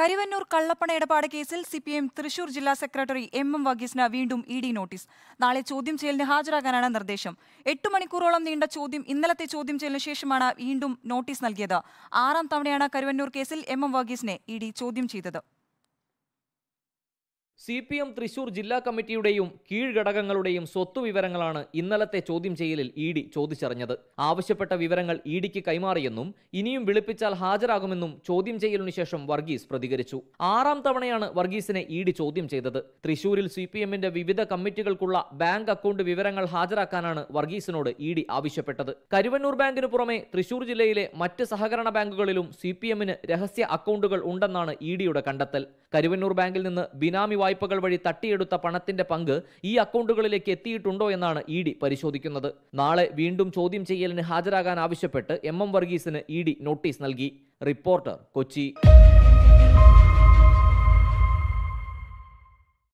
കരുവന്നൂർ കള്ളപ്പണ ഇടപാട് കേസിൽ സിപിഐഎം തൃശൂർ ജില്ലാ സെക്രട്ടറി എം എം വർഗീസിന് വീണ്ടും ഇ ഡി നോട്ടീസ് നാളെ ചോദ്യം ചെയ്യലിന് ഹാജരാകാനാണ് നിർദ്ദേശം എട്ട് മണിക്കൂറോളം നീണ്ട ചോദ്യം ഇന്നലത്തെ ചോദ്യം ചെയ്യലിന് ശേഷമാണ് വീണ്ടും നോട്ടീസ് നൽകിയത് ആറാം തവണയാണ് കരുവന്നൂർ കേസിൽ എം എം വർഗീസിനെ ഇ ചോദ്യം ചെയ്തത് സി പി എം തൃശൂർ ജില്ലാ കമ്മിറ്റിയുടെയും കീഴ്ഘടകങ്ങളുടെയും സ്വത്തു വിവരങ്ങളാണ് ഇന്നലത്തെ ചോദ്യം ചെയ്യലിൽ ഇ ഡി ചോദിച്ചറിഞ്ഞത് ആവശ്യപ്പെട്ട വിവരങ്ങൾ ഇ ഡിക്ക് കൈമാറിയെന്നും ഇനിയും വിളിപ്പിച്ചാൽ ഹാജരാകുമെന്നും ചോദ്യം ചെയ്യലിനു ശേഷം വർഗീസ് പ്രതികരിച്ചു ആറാം തവണയാണ് വർഗീസിനെ ഇ ഡി ചോദ്യം ചെയ്തത് തൃശൂരിൽ സി പി എമ്മിന്റെ വിവിധ കമ്മിറ്റികൾക്കുള്ള ബാങ്ക് അക്കൗണ്ട് വിവരങ്ങൾ ഹാജരാക്കാനാണ് വർഗീസിനോട് ഇ ഡി ആവശ്യപ്പെട്ടത് കരുവന്നൂർ ബാങ്കിന് പുറമെ തൃശൂർ ജില്ലയിലെ മറ്റ് സഹകരണ ബാങ്കുകളിലും സി പി എമ്മിന് രഹസ്യ അക്കൗണ്ടുകൾ ഉണ്ടെന്നാണ് ഇ ഡിയുടെ കണ്ടെത്തൽ കരുവന്നൂർ ബാങ്കിൽ നിന്ന് ബിനാമി വായ്പ വായ്പകൾ വഴി തട്ടിയെടുത്ത പണത്തിന്റെ പങ്ക് ഈ അക്കൗണ്ടുകളിലേക്ക് എത്തിയിട്ടുണ്ടോ എന്നാണ് ഇ ഡി പരിശോധിക്കുന്നത് നാളെ വീണ്ടും ചോദ്യം ചെയ്യലിന് ഹാജരാകാൻ ആവശ്യപ്പെട്ട് എം എം വർഗീസിന് ഇ ഡി നോട്ടീസ് നൽകി റിപ്പോർട്ടർ കൊച്ചി